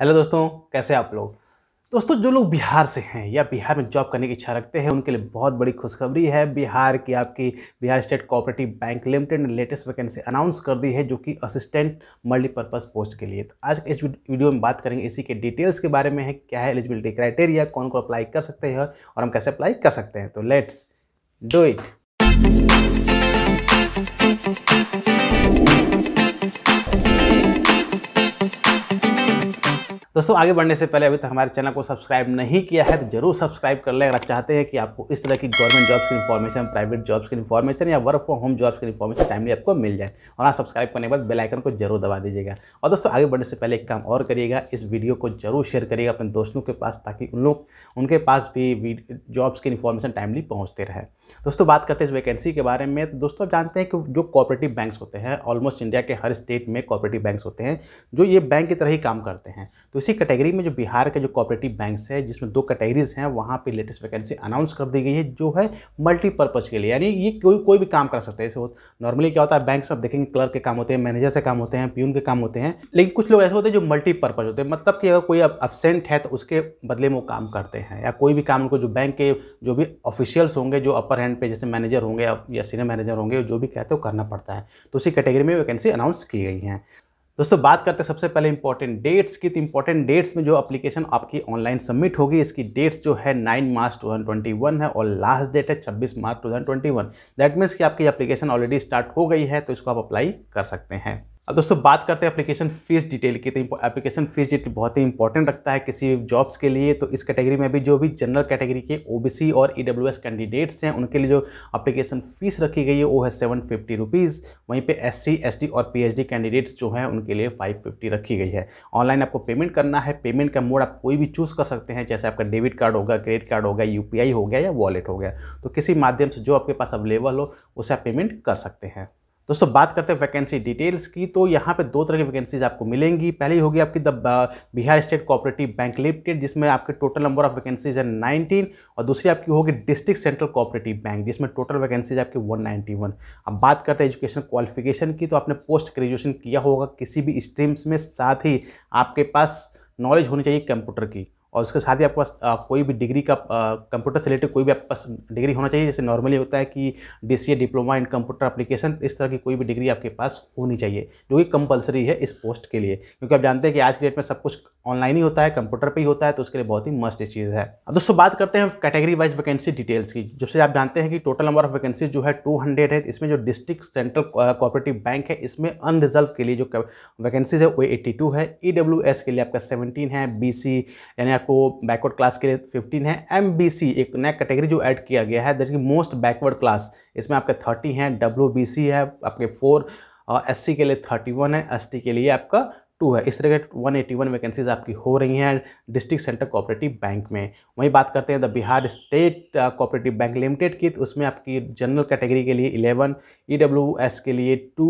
Hello दोस्तों कैसे आप लोग दोस्तों जो लोग बिहार से हैं या बिहार में जॉब करने की इच्छा रखते हैं उनके लिए बहुत बड़ी खुशखबरी है बिहार की आपकी Bihar state cooperative bank limited ने लेटेस्ट वैकेंसी अनाउंस कर दी है जो कि असिस्टेंट मल्टीपर्पज़ पोस्ट के लिए तो आज इस वीडियो में बात करेंगे इसी के डिटेल्स के बारे में है क्या है एलिजिबिलिटी क्राइटेरिया कौन कौन अप्लाई कर सकते हैं और हम कैसे अप्लाई कर सकते हैं तो let's do it Thank you. दोस्तों आगे बढ़ने से पहले अभी तक हमारे चैनल को सब्सक्राइब नहीं किया है तो जरूर सब्सक्राइब कर लें अगर आप चाहते हैं कि आपको इस तरह की गवर्नमेंट जॉब्स की इन्फॉर्मेशन प्राइवेट जॉब्स की इन्फॉर्मेशन या वर्क फ्रॉम होम जॉब्स की इन्फॉर्मेशन टाइमली आपको मिल जाए और हाँ सब्सक्राइब करने के बाद बेलाइकन को जरूर दबा दीजिएगा और दोस्तों आगे बढ़ने से पहले एक काम और करिएगा इस वीडियो को जरूर शेयर करिएगा अपने दोस्तों के पास ताकि उन लोग उनके पास भी जॉब्स की इन्फॉर्मेशन टाइमली पहुँचते रहे दोस्तों बात करते हैं इस वैकेंसी के बारे में तो दोस्तों आप जानते हैं कि जो कॉपरेटिव बैंक्स होते हैं ऑलमोस्ट इंडिया के हर स्टेट में कॉपरेटिव बैंक्स होते हैं जो ये बैंक की तरह ही काम करते हैं तो इसी कैटेगरी में जो बिहार के जो कॉपरेटिव बैंक्स है जिसमें दो कैटेगरीज हैं वहाँ पर लेटेस्ट वैकेंसी अनाउंस कर दी गई है जो है मल्टीपर्पज़ के लिए यानी ये कोई कोई भी काम कर सकते हैं जैसे नॉर्मली क्या होता है बैंक में आप देखेंगे क्लर्क के काम होते हैं मैनेजर से काम होते हैं प्यून के काम होते हैं लेकिन कुछ लोग ऐसे होते हैं जो मल्टीपर्पज़ होते हैं मतलब कि अगर कोई अपसेंट है तो उसके बदले में वो काम करते हैं या कोई भी काम उनको जो बैंक के जो भी ऑफिशियल्स होंगे जो अपर अपर हैंड पे जैसे मैनेजर होंगे या सीनियर मैनेजर होंगे जो भी कहते हो करना पड़ता है तो उसी कैटेगरी में वैकेंसी अनाउंस की गई हैं दोस्तों बात करते हैं सबसे पहले इंपॉर्टेंट डेट्स की तो इंपॉर्टेंट डेट्स में जो एप्लीकेशन आपकी ऑनलाइन सबमिट होगी इसकी डेट्स जो है 9 मार्च 2021 है और लास्ट डेट है 26 मार्च 2021 दैट मीन्स कि आपकी एप्लीकेशन ऑलरेडी स्टार्ट हो गई है तो इसको आप अप्लाई कर सकते हैं अब दोस्तों बात करते हैं एप्लीकेशन फीस डिटेल की तो एप्लीकेशन फीस डिटेल बहुत ही इंपॉर्टेंट रखता है किसी जॉब्स के लिए तो इस कैटेगरी में भी जो भी जनरल कैटेगरी के ओबीसी और ईडब्ल्यूएस e कैंडिडेट्स हैं उनके लिए जो एप्लीकेशन फीस रखी गई है वो है सेवन फिफ्टी रुपीज़ वहीं पर एस सी और पी कैंडिडेट्स जो हैं उनके लिए फाइव फिफ्टी रखी गई है ऑनलाइन आपको पेमेंट करना है पेमेंट का मोड आप कोई भी चूज़ कर सकते हैं जैसे आपका डेबिट कार्ड होगा क्रेडिट कार्ड होगा यू हो गया या वॉलेट हो गया तो किसी माध्यम से जो आपके पास अवेलेबल हो उसे आप पेमेंट कर सकते हैं दोस्तों बात करते हैं वैकेंसी डिटेल्स की तो यहाँ पे दो तरह की वैकेंसीज आपको मिलेंगी पहली होगी आपकी the Bihar state cooperative bank limited जिसमें आपके टोटल नंबर ऑफ वैकेंसीज है 19 और दूसरी आपकी होगी डिस्ट्रिक्ट सेंट्रल कोऑपरेटिव बैंक जिसमें टोटल वैकेंसीज आपकी 191 अब बात करते हैं एजुकेशन क्वालिफिकेशन की तो आपने पोस्ट ग्रेजुएशन किया होगा किसी भी स्ट्रीम्स में साथ ही आपके पास नॉलेज होनी चाहिए कंप्यूटर की और उसके साथ ही आपके पास कोई भी डिग्री का कंप्यूटर से रिलेटेड कोई भी आपके पास डिग्री होना चाहिए जैसे नॉर्मली होता है कि D diploma in computer application इस तरह की कोई भी डिग्री आपके पास होनी चाहिए जो कि कंपलसरी है इस पोस्ट के लिए क्योंकि आप जानते हैं कि आज के डेट में सब कुछ ऑनलाइन ही होता है कंप्यूटर पर ही होता है तो उसके लिए बहुत ही मस्ट चीज़ है अब दोस्तों बात करते हैं कैटेगरी वाइज वैकेंसी डिटेल्स की से आप जानते हैं कि टोटल नंबर ऑफ वैकेंसी जो है टू है इसमें जो डिस्ट्रिक्ट सेंट्रल कोऑपरेटिव बैंक है इसमें अनरिजर्व के लिए जो वैकेंसीज है वो एट्टी है ई के लिए आपका सेवेंटीन है बी यानी आपको बैकवर्ड क्लास के लिए फिफ्टीन है एम एक नया कैटेगरी जो ऐड किया गया है दैट मोस्ट बैकवर्ड क्लास इसमें आपके थर्टी हैं डब्ल्यू है आपके फोर एस सी के लिए थर्टी वन है एस के लिए आपका टू है इस तरह के वन एटी वन वैकेंसीज आपकी हो रही हैं डिस्ट्रिक्ट सेंट्रल कोऑपरेटिव बैंक में वहीं बात करते हैं the Bihar state cooperative bank limited की तो उसमें आपकी जनरल कैटेगरी के लिए इलेवन ई e के लिए टू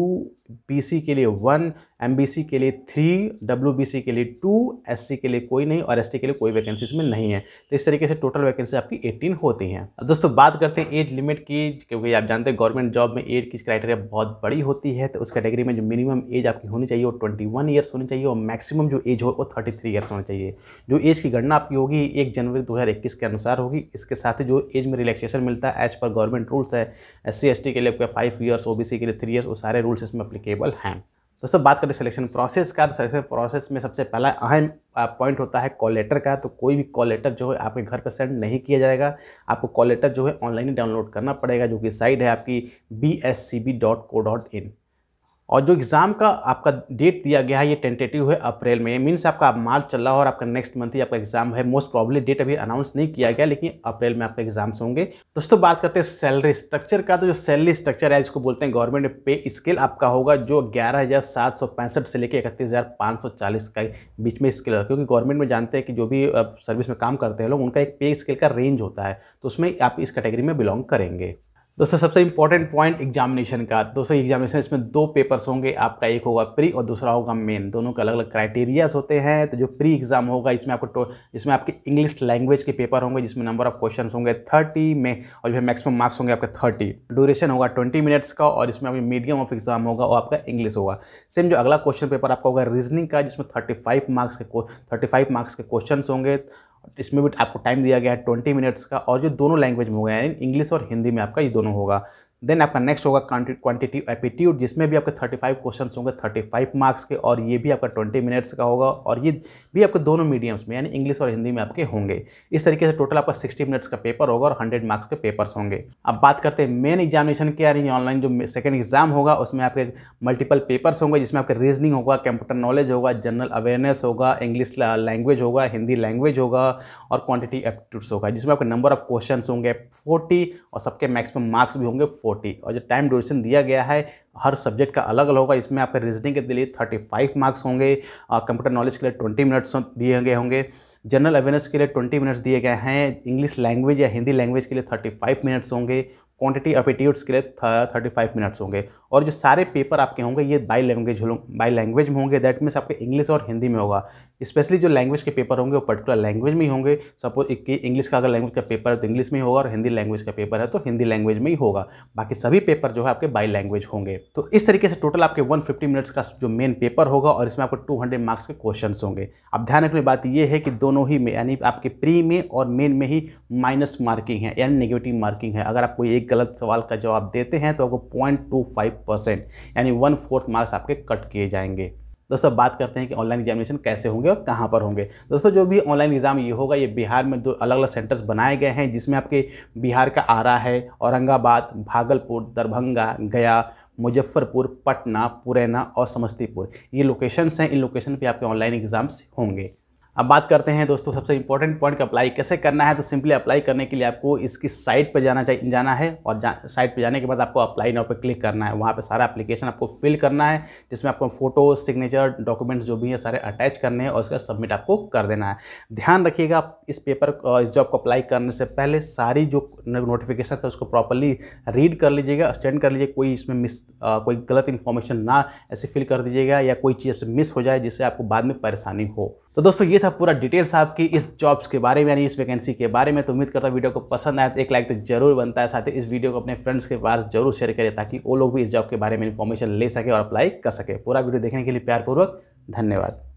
बी के लिए वन एम के लिए थ्री डब्ल्यू के लिए टू एस के लिए कोई नहीं और एस के लिए कोई वैकेंसी इसमें नहीं है तो इस तरीके से टोटल वैकेंसी आपकी एटीन होती हैं दोस्तों बात करते हैं एज लिमिट की क्योंकि आप जानते हैं गवर्नमेंट जॉब में एज की क्राइटेरिया बहुत बड़ी होती है तो उस कैटेगरी में जो मिनिमम एज आपकी होनी चाहिए वो ट्वेंटी वन होनी होनी चाहिए और मैक्सिमम जो एज हो वो थर्टी थ्री ईयर्स होना चाहिए जो एज की गणना आपकी होगी एक जनवरी 2021 के अनुसार होगी इसके साथ ही जो एज में रिलैक्सेशन मिलता है एज पर गवर्नमेंट रूल्स है एस सी के लिए आपके फाइव ईयर्स ओ के लिए थ्री ईयर्स वो सारे रूल्स इसमें अप्लीकेबल हैं दोस्तों बात करें सिलेक्शन प्रोसेस का तो सिलेक्शन प्रोसेस में सबसे पहला अहम पॉइंट होता है कॉल लेटर का तो कोई भी कॉल लेटर जो है आपके घर पर सेंड नहीं किया जाएगा आपको कॉल लेटर जो है ऑनलाइन ही डाउनलोड करना पड़ेगा जो कि साइट है आपकी बी और जो एग्ज़ाम का आपका डेट दिया गया है ये टेंटेटिव है अप्रैल में मीन्स आपका मार्च चल रहा है और आपका नेक्स्ट मंथ ही आपका एग्जाम है मोस्ट प्रॉब्ली डेट अभी अनाउंस नहीं किया गया लेकिन अप्रैल में आपके एग्जाम्स होंगे दोस्तों बात करते हैं सैलरी स्ट्रक्चर का तो जो सैलरी स्ट्रक्चर है जिसको बोलते हैं गवर्नमेंट पे स्केल आपका होगा जो ग्यारह से लेकर इकतीस का बीच में स्केल होगा क्योंकि गवर्नमेंट में जानते हैं कि जो भी सर्विस में काम करते हैं लोग उनका एक पे स्केल का रेंज होता है तो उसमें आप इस कैटेगरी में बिलोंग करेंगे दोस्तों सबसे इंपॉर्टेंट पॉइंट एग्जामिनेशन का दोस्तों एग्जामिनेशन इसमें दो पेपर्स होंगे आपका एक होगा प्री और दूसरा होगा मेन दोनों के अलग अलग क्राइटेरियाज होते हैं तो जो प्री एग्जाम होगा इसमें आपको इसमें आपके इंग्लिश लैंग्वेज के पेपर होंगे जिसमें नंबर ऑफ क्वेश्चन होंगे थर्टी में और जो है मैक्सिमम मार्क्स होंगे आपके थर्टी ड्यूरेशन होगा ट्वेंटी मिनट्स का और इसमें आपकी मीडियम ऑफ एग्जाम होगा और आपका इंग्लिश होगा सेम जो अगला क्वेश्चन पेपर आपका होगा रीजनिंग का जिसमें थर्टी मार्क्स के थर्टी मार्क्स के क्वेश्चन होंगे इसमें भी आपको टाइम दिया गया है ट्वेंटी मिनट्स का और जो दोनों लैंग्वेज में होगा यानी इंग्लिश और हिंदी में आपका ये दोनों होगा देन आपका नेक्स्ट होगा क्वांटिटी एप्टीट्यूड जिसमें भी आपके 35 क्वेश्चन होंगे 35 मार्क्स के और ये भी आपका 20 मिनट्स का होगा और ये भी आपके दोनों मीडियम्स में यानी इंग्लिश और हिंदी में आपके होंगे इस तरीके से टोटल आपका 60 मिनट्स का पेपर होगा और 100 मार्क्स के पेपर्स होंगे अब बात करते हैं मेन एग्जामिनेशन के यानी ऑनलाइन जो सेकेंड एग्जाम होगा उसमें आपके मल्टीपल पेपर्स होंगे जिसमें आपके रीजनिंग होगा कंप्यूटर नॉलेज होगा जनरल अवेयरनेस होगा इंग्लिश लैंग्वेज होगा हिंदी लैंग्वेज होगा और क्वान्टिटी एप्टीट्यूड्स होगा जिसमें आपके नंबर ऑफ क्वेश्चन होंगे फोर्टी और सबके मैक्सिमम मार्क्स भी होंगे फोर्टी फोर्टी और जो टाइम ड्यूरेशन दिया गया है हर सब्जेक्ट का अलग अलग होगा इसमें आपके रीजनिंग के लिए थर्टी फाइव मार्क्स होंगे कंप्यूटर नॉलेज के लिए ट्वेंटी मिनट्स दिए गए होंगे जनरल अवेयरनेस के लिए ट्वेंटी मिनट्स दिए गए हैं इंग्लिश लैंग्वेज या हिंदी लैंग्वेज के लिए थर्टी फाइव मिनट्स होंगे क्वांटिटी अपीट्यूड्स के लिए थर्टी फाइव मिनट्स होंगे और जो सारे पेपर आपके होंगे ये बाई लैंग्वेज बाई लैंग्वेज में होंगे दैट मीन्स आपके इंग्लिश और हिंदी में होगा स्पेशली जो लैंग्वेज के पेपर होंगे वो पर्टिकुलर लैंग्वेज में ही होंगे सपोज एक इंग्लिश का अगर लैंग्वेज का पेपर है तो इंग्लिश में ही होगा और हिंदी लैंग्वेज का पेपर है तो हिंदी लैंग्वेज में ही होगा बाकी सभी पेपर जो है आपके बाई लैंग्वेज होंगे तो इस तरीके से टोटल आपके 150 मिनट्स का जो मेन पेपर होगा और इसमें आपको 200 मार्क्स के क्वेश्चन होंगे अब ध्यान रखने बात यह है कि दोनों ही में यानी आपके प्री में और मेन में ही माइनस मार्किंग है यानी नेगेटिव मार्किंग है अगर आप कोई एक गलत सवाल का जवाब देते हैं तो आपको पॉइंट यानी वन फोर्थ मार्क्स आपके कट किए जाएंगे दोस्तों बात करते हैं कि ऑनलाइन एग्जामिनेशन कैसे होंगे और कहाँ पर होंगे दोस्तों जो भी ऑनलाइन एग्जाम ये होगा ये बिहार में दो अलग अलग सेंटर्स बनाए गए हैं जिसमें आपके बिहार का आरा है औरंगाबाद भागलपुर दरभंगा गया मुजफ्फरपुर पटना पुरैना और समस्तीपुर ये लोकेशंस हैं इन लोकेशन पर आपके ऑनलाइन एग्ज़ाम्स होंगे अब बात करते हैं दोस्तों सबसे इंपॉर्टेंट पॉइंट का अप्लाई कैसे करना है तो सिंपली अप्लाई करने के लिए आपको इसकी साइट पर जाना चाहिए जाना है और जा, साइट पर जाने के बाद आपको अप्लाई नाउ पर क्लिक करना है वहाँ पर सारा एप्लीकेशन आपको फिल करना है जिसमें आपको फोटो सिग्नेचर डॉक्यूमेंट्स जो भी हैं सारे अटैच करने हैं और उसका सबमिट आपको कर देना है ध्यान रखिएगा इस पेपर इस जॉब को अप्लाई करने से पहले सारी जो नोटिफिकेशन है उसको प्रॉपरली रीड कर लीजिएगा स्टैंड कर लीजिए कोई इसमें मिस कोई गलत इन्फॉर्मेशन ना ऐसे फिल कर दीजिएगा या कोई चीज़ मिस हो जाए जिससे आपको बाद में परेशानी हो तो दोस्तों ये था पूरा डिटेल्स आपकी इस जॉब्स के बारे में यानी इस वैकेंसी के बारे में तो उम्मीद करता हूँ वीडियो को पसंद आया तो एक लाइक तो जरूर बनता है साथ ही इस वीडियो को अपने फ्रेंड्स के पास जरूर शेयर करें ताकि वो लोग भी इस जॉब के बारे में इन्फॉर्मेशन ले सके और अप्लाई कर सके पूरा वीडियो देखने के लिए प्यारपूर्वक धन्यवाद